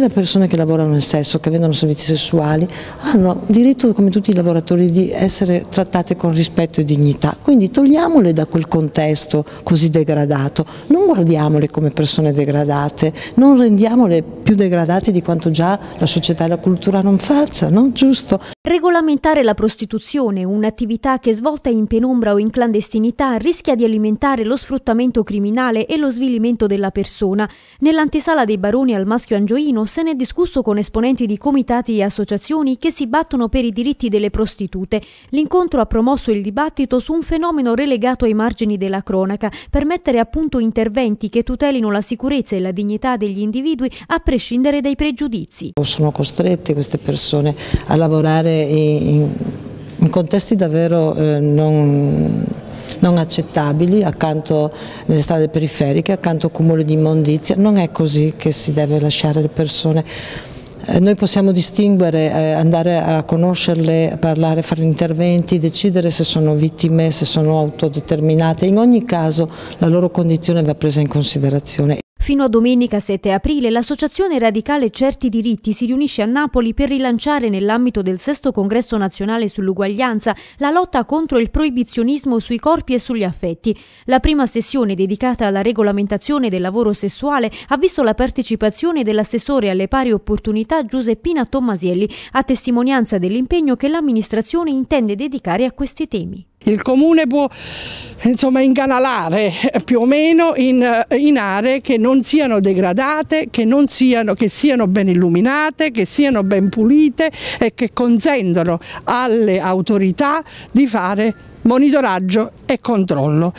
le persone che lavorano nel sesso, che vendono servizi sessuali, hanno diritto come tutti i lavoratori di essere trattate con rispetto e dignità, quindi togliamole da quel contesto così degradato, non guardiamole come persone degradate, non rendiamole più degradate di quanto già la società e la cultura non facciano, giusto? Regolamentare la prostituzione, un'attività che svolta in penombra o in clandestinità rischia di alimentare lo sfruttamento criminale e lo svilimento della persona. Nell'antesala dei baroni al maschio angioino se ne è discusso con esponenti di comitati e associazioni che si battono per i diritti delle prostitute. L'incontro ha promosso il dibattito su un fenomeno relegato ai margini della cronaca per mettere a punto interventi che tutelino la sicurezza e la dignità degli individui a prescindere dai pregiudizi. Sono costrette queste persone a lavorare in, in contesti davvero eh, non, non, accettabili, accanto nelle strade periferiche, accanto a cumuli di immondizia, non è così che si deve lasciare le persone. Eh, noi possiamo distinguere, eh, andare a conoscerle, parlare, fare interventi, decidere se sono vittime, se sono autodeterminate. In ogni caso la loro condizione va presa in considerazione. Fino a domenica 7 aprile l'associazione radicale Certi Diritti si riunisce a Napoli per rilanciare nell'ambito del sesto congresso nazionale sull'uguaglianza la lotta contro il proibizionismo sui corpi e sugli affetti. La prima sessione dedicata alla regolamentazione del lavoro sessuale ha visto la partecipazione dell'assessore alle pari opportunità Giuseppina Tommasielli, a testimonianza dell'impegno che l'amministrazione intende dedicare a questi temi. Il comune può insomma, incanalare eh, più o meno in, eh, in, aree che non siano degradate, che, non siano, che siano ben illuminate, che siano ben pulite e che consentano alle autorità di fare monitoraggio e controllo.